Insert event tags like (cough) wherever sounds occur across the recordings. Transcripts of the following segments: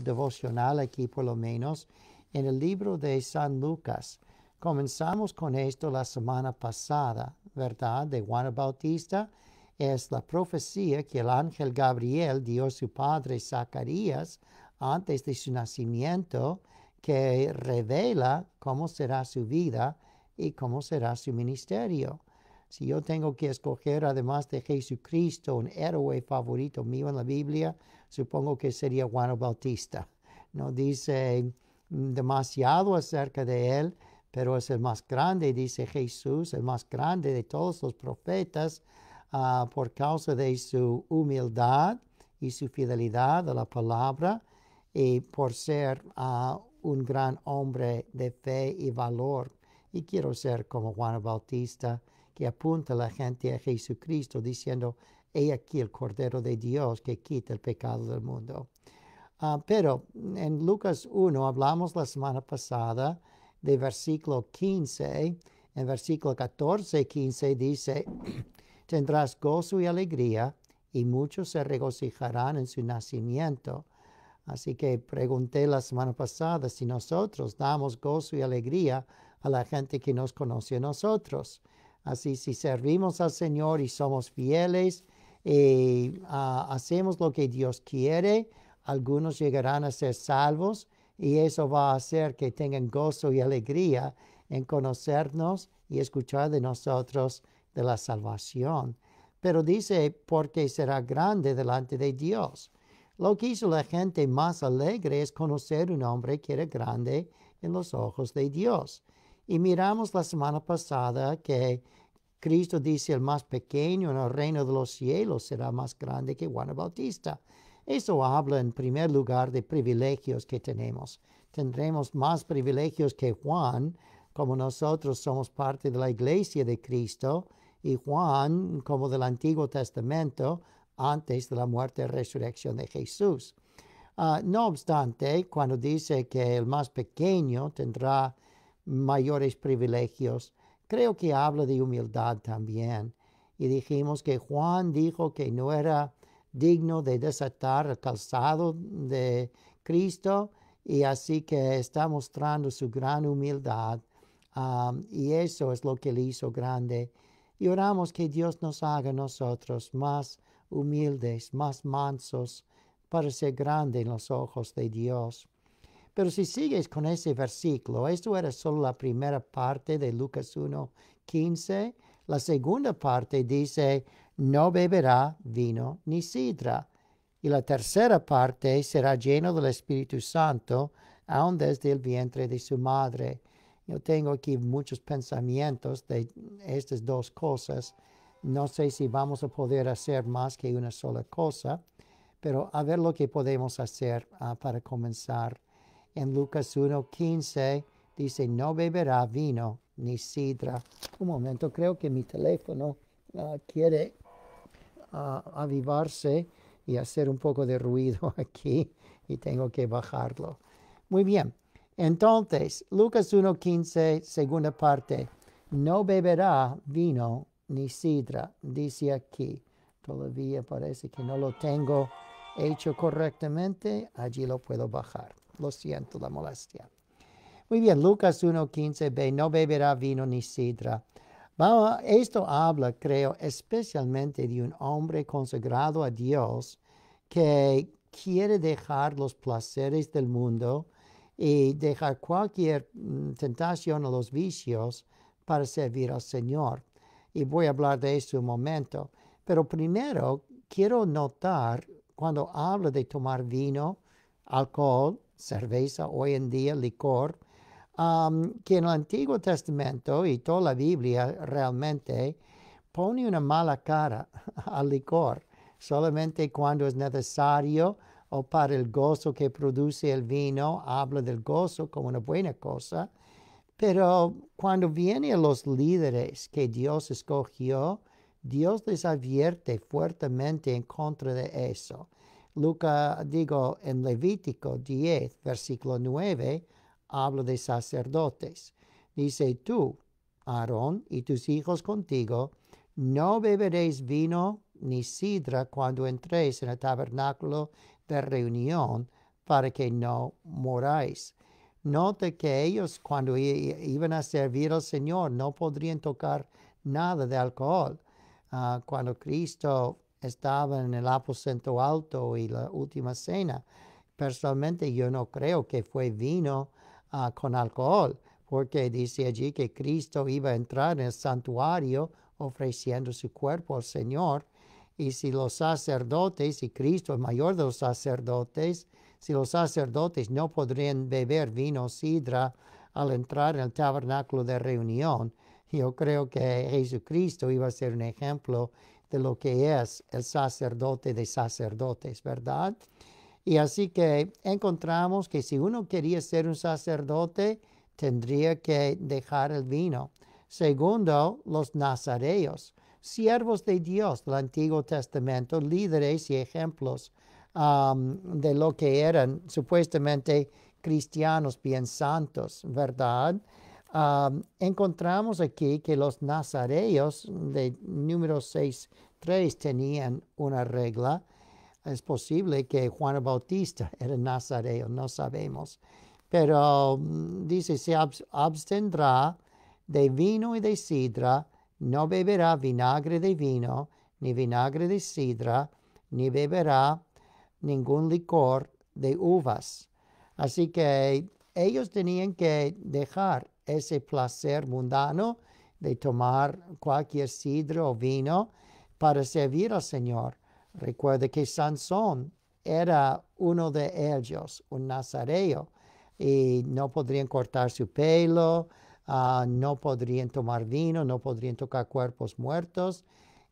devocional aquí por lo menos en el libro de San Lucas. Comenzamos con esto la semana pasada, ¿verdad? De Juan Bautista. Es la profecía que el ángel Gabriel dio a su padre Zacarías antes de su nacimiento que revela cómo será su vida y cómo será su ministerio. Si yo tengo que escoger, además de Jesucristo, un héroe favorito mío en la Biblia, supongo que sería Juan Bautista. No dice mm, demasiado acerca de él, pero es el más grande, dice Jesús, el más grande de todos los profetas, ah, por causa de su humildad y su fidelidad a la palabra y por ser ah, un gran hombre de fe y valor. Y quiero ser como Juan Bautista, que apunta a la gente a Jesucristo diciendo, he aquí el Cordero de Dios que quita el pecado del mundo. Ah, pero en Lucas 1 hablamos la semana pasada de versículo 15. En versículo 14, 15 dice, (clears throat) tendrás gozo y alegría y muchos se regocijarán en su nacimiento. Así que pregunté la semana pasada si nosotros damos gozo y alegría a la gente que nos conoce a nosotros. Así si servimos al Señor y somos fieles y eh, hacemos lo que Dios quiere, algunos llegarán a ser salvos y eso va a hacer que tengan gozo y alegría en conocernos y escuchar de nosotros de la salvación. Pero dice, porque será grande delante de Dios. Lo que hizo la gente más alegre es conocer un hombre que era grande en los ojos de Dios. Y miramos la semana pasada que Cristo dice, el más pequeño en el reino de los cielos será más grande que Juan Bautista. Eso habla en primer lugar de privilegios que tenemos. Tendremos más privilegios que Juan, como nosotros somos parte de la iglesia de Cristo, y Juan, como del Antiguo Testamento, antes de la muerte y resurrección de Jesús. Ah, no obstante, cuando dice que el más pequeño tendrá mayores privilegios, creo que habla de humildad también. Y dijimos que Juan dijo que no era digno de desatar el calzado de Cristo y así que está mostrando su gran humildad um, y eso es lo que le hizo grande. Y oramos que Dios nos haga nosotros más humildes, más mansos, para ser grandes en los ojos de Dios. Pero si sigues con ese versículo, esto era solo la primera parte de Lucas 1, 15. La segunda parte dice, no beberá vino ni sidra. Y la tercera parte será lleno del Espíritu Santo, aún desde el vientre de su madre. Yo tengo aquí muchos pensamientos de estas dos cosas. No sé si vamos a poder hacer más que una sola cosa, pero a ver lo que podemos hacer ah, para comenzar en Lucas 1.15 dice, no beberá vino ni sidra. Un momento, creo que mi teléfono ah, quiere ah, avivarse y hacer un poco de ruido (laughs) aquí y tengo que bajarlo. Muy bien, entonces, Lucas 1.15, segunda parte, no beberá vino ni sidra, dice aquí. Todavía parece que no lo tengo hecho correctamente, allí lo puedo bajar lo siento la molestia. Muy bien, Lucas 1.15b, no beberá vino ni sidra. esto habla, creo, especialmente de un hombre consagrado a Dios que quiere dejar los placeres del mundo y dejar cualquier mm, tentación o los vicios para servir al Señor. Y voy a hablar de eso un momento. Pero primero quiero notar cuando habla de tomar vino, alcohol cerveza hoy en día, licor, um, que en el Antiguo Testamento y toda la Biblia realmente pone una mala cara (laughs) al licor, solamente cuando es necesario o para el gozo que produce el vino, habla del gozo como una buena cosa, pero cuando viene a los líderes que Dios escogió, Dios les advierte fuertemente en contra de eso. Luca digo, en Levítico 10, versículo 9, habla de sacerdotes. Dice, tú, Aarón, y tus hijos contigo, no beberéis vino ni sidra cuando entréis en el tabernáculo de reunión para que no moráis. Note que ellos cuando iban a servir al Señor no podrían tocar nada de alcohol. Ah, cuando Cristo estaba en el aposento alto y la última cena. Personalmente yo no creo que fue vino ah, con alcohol, porque dice allí que Cristo iba a entrar en el santuario ofreciendo su cuerpo al Señor. Y si los sacerdotes, y Cristo es mayor de los sacerdotes, si los sacerdotes no podrían beber vino sidra al entrar en el tabernáculo de reunión, yo creo que Jesucristo iba a ser un ejemplo de lo que es el sacerdote de sacerdotes, ¿verdad? Y así que encontramos que si uno quería ser un sacerdote, tendría que dejar el vino. Segundo, los nazareos, siervos de Dios del Antiguo Testamento, líderes y ejemplos um, de lo que eran supuestamente cristianos bien santos, ¿verdad? encontramos aquí que los nazareos de número 6.3 tenían una regla. Es posible que Juan Bautista (laughs) era nazareo, no sabemos. Pero mm, dice, se abstendrá de vino y de sidra, no beberá vinagre de vino, ni vinagre de sidra, ni beberá ningún licor de uvas. Así que ellos tenían que dejar ese placer mundano de tomar cualquier sidro o vino para servir al Señor. Recuerde que Sansón era uno de ellos, un nazareo, y no podrían cortar su pelo, ah, no podrían tomar vino, no podrían tocar cuerpos muertos.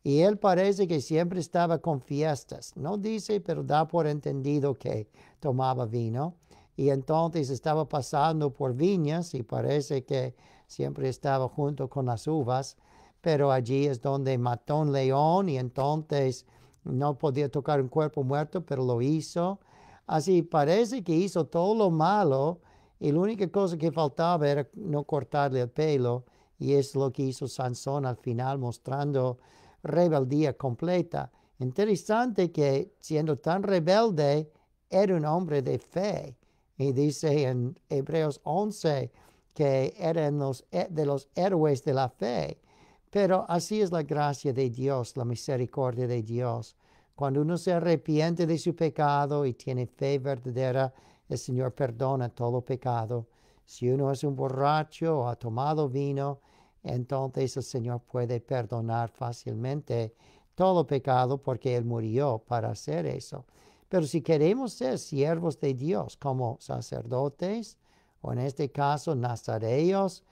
Y él parece que siempre estaba con fiestas. No dice, pero da por entendido que tomaba vino y entonces estaba pasando por viñas y parece que siempre estaba junto con las uvas, pero allí es donde mató un león y entonces no podía tocar un cuerpo muerto, pero lo hizo. Así parece que hizo todo lo malo y la única cosa que faltaba era no cortarle el pelo y es lo que hizo Sansón al final mostrando rebeldía completa. Interesante que siendo tan rebelde era un hombre de fe y dice en Hebreos 11 que eran los, de los héroes de la fe. Pero así es la gracia de Dios, la misericordia de Dios. Cuando uno se arrepiente de su pecado y tiene fe verdadera, el Señor perdona todo pecado. Si uno es un borracho o ha tomado vino, entonces el Señor puede perdonar fácilmente todo pecado porque Él murió para hacer eso. Pero si queremos ser siervos de Dios como sacerdotes, o en este caso nazareos,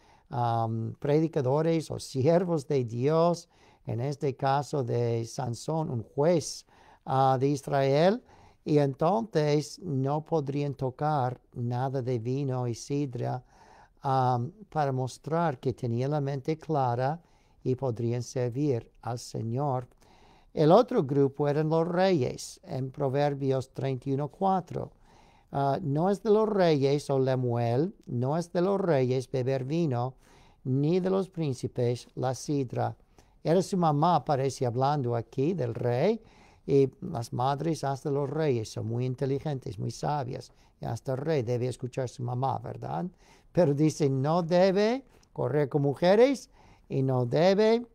predicadores o siervos de Dios, en este caso de Sansón, un juez ah, de Israel, y entonces no podrían tocar nada de vino y sidra para mostrar que tenían la mente clara y podrían servir al Señor el otro grupo eran los reyes en Proverbios 31.4. Ah, no es de los reyes o Lemuel, no es de los reyes beber vino, ni de los príncipes la sidra. Era su mamá, parece hablando aquí del rey, y las madres hasta los reyes son muy inteligentes, muy sabias, y hasta el rey debe escuchar su mamá, ¿verdad? Pero dice, no debe correr con mujeres y no debe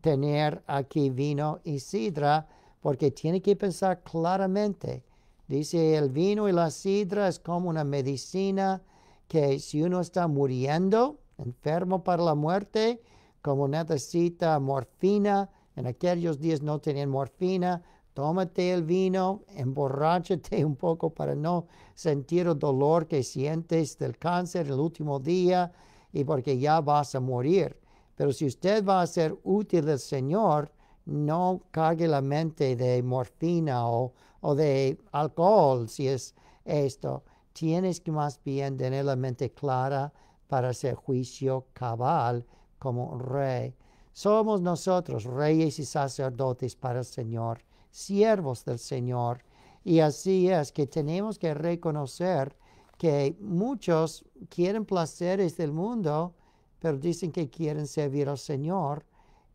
tener aquí vino y sidra, porque tiene que pensar claramente. Dice, el vino y la sidra es como una medicina que si uno está muriendo, enfermo para la muerte, como necesita morfina, en aquellos días no tenían morfina, tómate el vino, emborráchate un poco para no sentir el dolor que sientes del cáncer el último día y porque ya vas a morir. Pero si usted va a ser útil al Señor, no cargue la mente de morfina o, o de alcohol, si es esto. Tienes que más bien tener la mente clara para hacer juicio cabal como rey. Somos nosotros reyes y sacerdotes para el Señor, siervos del Señor. Y así es que tenemos que reconocer que muchos quieren placeres del mundo pero dicen que quieren servir al Señor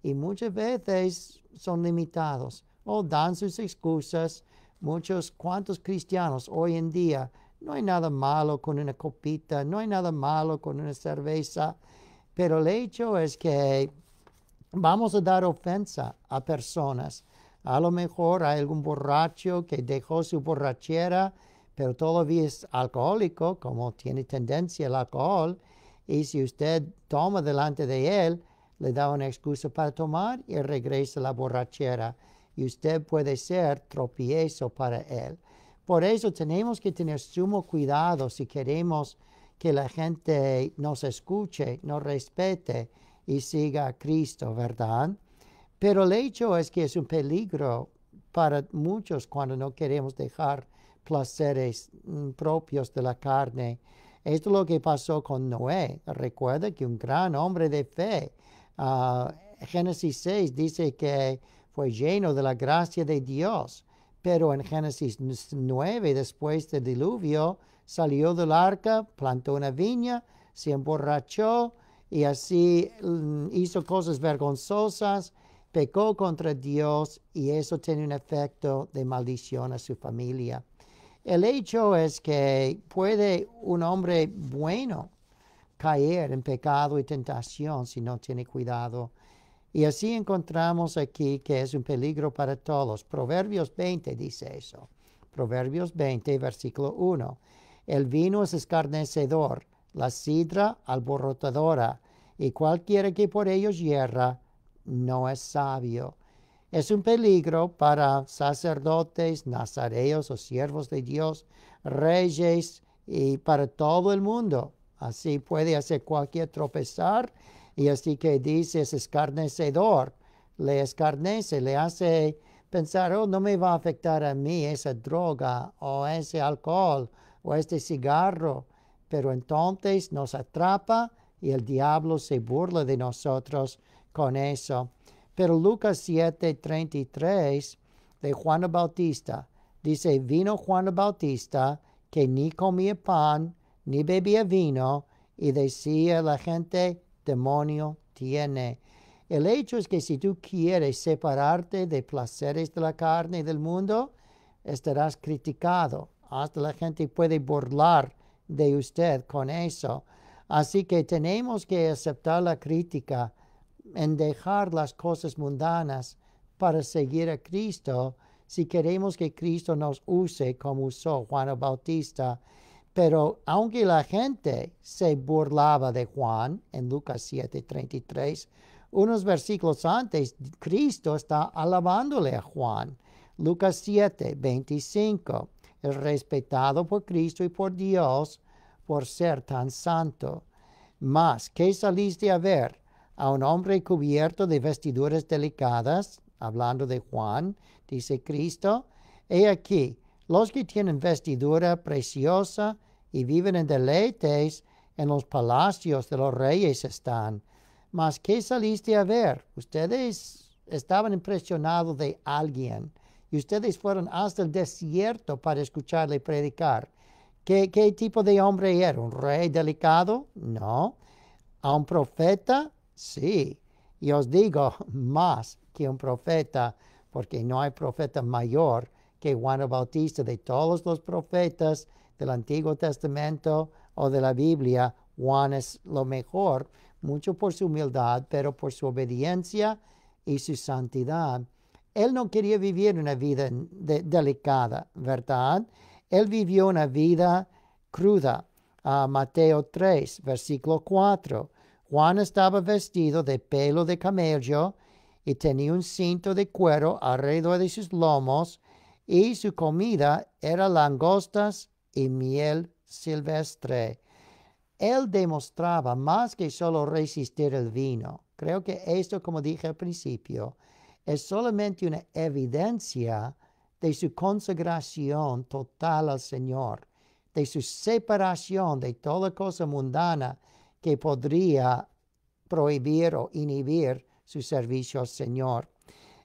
y muchas veces son limitados o oh, dan sus excusas. Muchos, cuantos cristianos hoy en día, no hay nada malo con una copita, no hay nada malo con una cerveza, pero el hecho es que vamos a dar ofensa a personas. A lo mejor hay algún borracho que dejó su borrachera, pero todavía es alcohólico, como tiene tendencia el alcohol, y si usted toma delante de él, le da una excusa para tomar y regresa la borrachera y usted puede ser tropiezo para él. Por eso tenemos que tener sumo cuidado si queremos que la gente nos escuche, nos respete y siga a Cristo, ¿verdad? Pero el hecho es que es un peligro para muchos cuando no queremos dejar placeres mm, propios de la carne esto es lo que pasó con Noé. Recuerda que un gran hombre de fe, ah, Génesis 6 dice que fue lleno de la gracia de Dios, pero en Génesis 9, después del diluvio, salió del arca, plantó una viña, se emborrachó y así mm, hizo cosas vergonzosas, pecó contra Dios y eso tiene un efecto de maldición a su familia. El hecho es que puede un hombre bueno caer en pecado y tentación si no tiene cuidado. Y así encontramos aquí que es un peligro para todos. Proverbios 20 dice eso. Proverbios 20, versículo 1. El vino es escarnecedor, la sidra alborotadora, y cualquiera que por ellos hierra no es sabio es un peligro para sacerdotes, nazareos o siervos de Dios, reyes y para todo el mundo. Así puede hacer cualquier tropezar y así que dice es escarnecedor, le escarnece, le hace pensar, oh, no me va a afectar a mí esa droga o ese alcohol o este cigarro, pero entonces nos atrapa y el diablo se burla de nosotros con eso. Pero Lucas 7:33 de Juan Bautista dice, vino Juan Bautista que ni comía pan, ni bebía vino, y decía la gente, demonio tiene. El hecho es que si tú quieres separarte de placeres de la carne y del mundo, estarás criticado. Hasta la gente puede burlar de usted con eso. Así que tenemos que aceptar la crítica en dejar las cosas mundanas para seguir a Cristo si queremos que Cristo nos use como usó Juan el Bautista. Pero aunque la gente se burlaba de Juan en Lucas 7:33, unos versículos antes Cristo está alabándole a Juan. Lucas 7:25, es respetado por Cristo y por Dios por ser tan santo. Mas, ¿qué saliste a ver? a un hombre cubierto de vestiduras delicadas, hablando de Juan, dice Cristo, he aquí, los que tienen vestidura preciosa y viven en deleites en los palacios de los reyes están. Mas, ¿qué saliste a ver? Ustedes estaban impresionados de alguien y ustedes fueron hasta el desierto para escucharle predicar. ¿Qué, qué tipo de hombre era? ¿Un rey delicado? No. ¿A un profeta? Sí, y os digo (laughs) más que un profeta, porque no hay profeta mayor que Juan Bautista. De todos los profetas del Antiguo Testamento o de la Biblia, Juan es lo mejor, mucho por su humildad, pero por su obediencia y su santidad. Él no quería vivir una vida delicada, ¿verdad? Él vivió una vida cruda. Ah, Mateo 3, versículo 4. Juan estaba vestido de pelo de camello y tenía un cinto de cuero alrededor de sus lomos y su comida era langostas y miel silvestre. Él demostraba más que solo resistir el vino. Creo que esto, como dije al principio, es solamente una evidencia de su consagración total al Señor, de su separación de toda cosa mundana que podría prohibir o inhibir su servicio al Señor.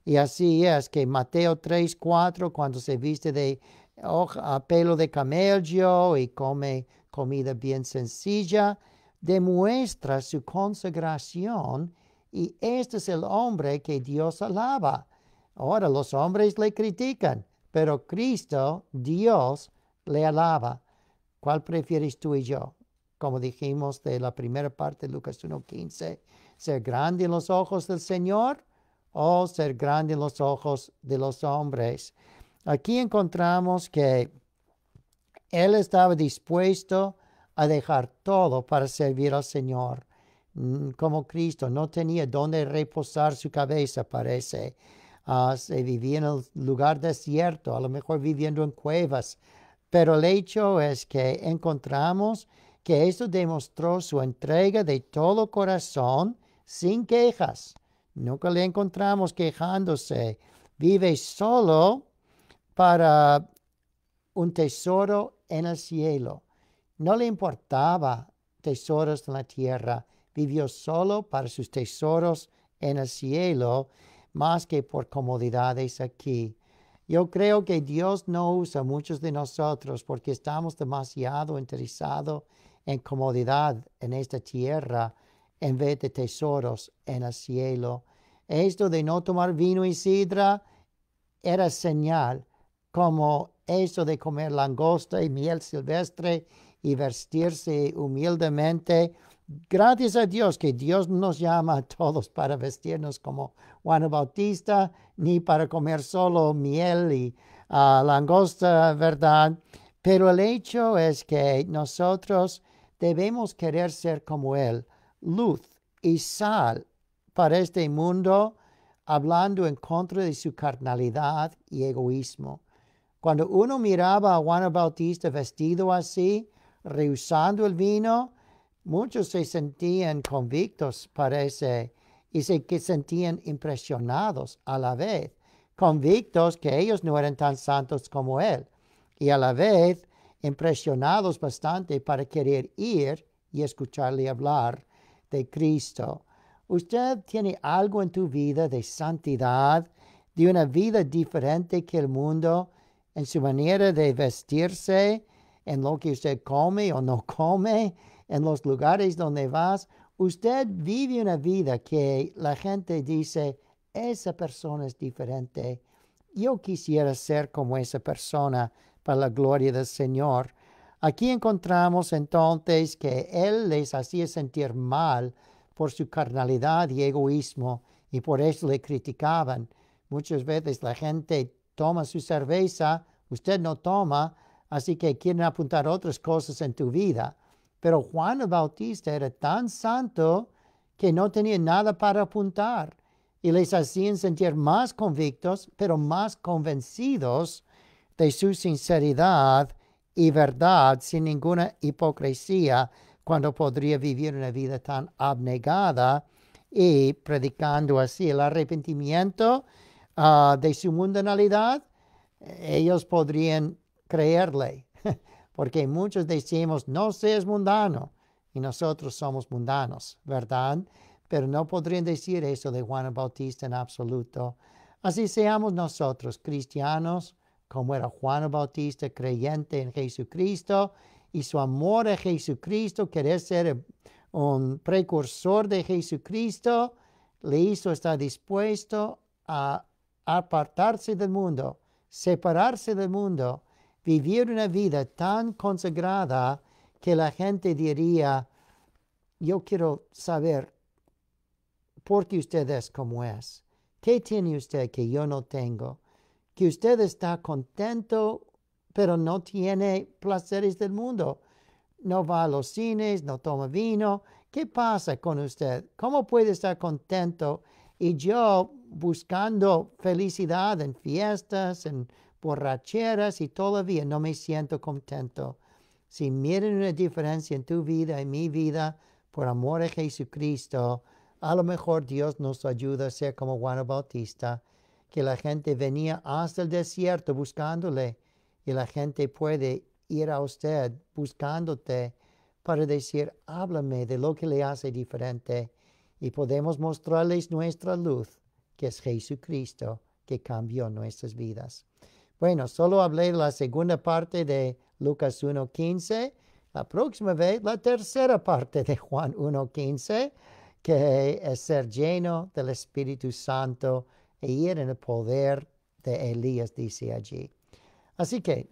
Y así es que Mateo 3, 4, cuando se viste de pelo de camello y come comida bien sencilla, demuestra su consagración y este es el hombre que Dios alaba. Ahora los hombres le critican, pero Cristo, Dios, le alaba. ¿Cuál prefieres tú y yo? como dijimos de la primera parte de Lucas 1.15, ser grande en los ojos del Señor o ser grande en los ojos de los hombres. Aquí encontramos que él estaba dispuesto a dejar todo para servir al Señor. Mm, como Cristo no tenía dónde reposar su cabeza, parece. Ah, se vivía en el lugar desierto, a lo mejor viviendo en cuevas. Pero el hecho es que encontramos que eso demostró su entrega de todo corazón sin quejas. Nunca le encontramos quejándose. Vive solo para un tesoro en el cielo. No le importaba tesoros en la tierra. Vivió solo para sus tesoros en el cielo, más que por comodidades aquí. Yo creo que Dios no usa muchos de nosotros porque estamos demasiado interesados en comodidad en esta tierra en vez de tesoros en el cielo. Esto de no tomar vino y sidra era señal, como esto de comer langosta y miel silvestre y vestirse humildemente. Gracias a Dios que Dios nos llama a todos para vestirnos como Juan Bautista, ni para comer solo miel y ah, langosta, ¿verdad? Pero el hecho es que nosotros debemos querer ser como Él, luz y sal para este mundo, hablando en contra de su carnalidad y egoísmo. Cuando uno miraba a Juan Bautista vestido así, rehusando el vino, muchos se sentían convictos, parece, y se sentían impresionados a la vez, convictos que ellos no eran tan santos como él, y a la vez impresionados bastante para querer ir y escucharle hablar de Cristo. Usted tiene algo en tu vida de santidad, de una vida diferente que el mundo, en su manera de vestirse, en lo que usted come o no (laughs) come, en los lugares donde vas. Usted vive una vida que la gente dice, esa persona es diferente. Yo quisiera ser como esa persona para la gloria del Señor. Aquí encontramos entonces que Él les hacía sentir mal por su carnalidad y egoísmo y por eso le criticaban. Muchas veces la gente toma su cerveza, usted no toma, así que quieren apuntar otras cosas en tu vida. Pero Juan el Bautista era tan santo que no tenía nada para apuntar y les hacían sentir más convictos, pero más convencidos de su sinceridad y verdad sin ninguna hipocresía cuando podría vivir una vida tan abnegada y predicando así el arrepentimiento ah, de su mundanalidad, ellos podrían creerle, (laughs) porque muchos decimos, no seas mundano, y nosotros somos mundanos, ¿verdad? Pero no podrían decir eso de Juan Bautista en absoluto. Así seamos nosotros, cristianos, como era Juan Bautista, creyente en Jesucristo, y su amor a Jesucristo, querer ser un precursor de Jesucristo, le hizo estar dispuesto a apartarse del mundo, separarse del mundo, vivir una vida tan consagrada que la gente diría, yo quiero saber por qué usted es como es, qué tiene usted que yo no tengo, que usted está contento, pero no tiene placeres del mundo. No va a los cines, no toma vino. ¿Qué pasa con usted? ¿Cómo puede estar contento? Y yo buscando felicidad en fiestas, en borracheras y todavía no me siento contento. Si miren una diferencia en tu vida y mi vida, por amor a Jesucristo, a lo mejor Dios nos ayuda a ser como Juan Bautista que la gente venía hasta el desierto buscándole y la gente puede ir a usted buscándote para decir, háblame de lo que le hace diferente y podemos mostrarles nuestra luz, que es Jesucristo, que cambió nuestras vidas. Bueno, solo hablé la segunda parte de Lucas 1.15. La próxima vez, la tercera parte de Juan 1.15, que es ser lleno del Espíritu Santo ir en el poder de Elías, dice allí. Así que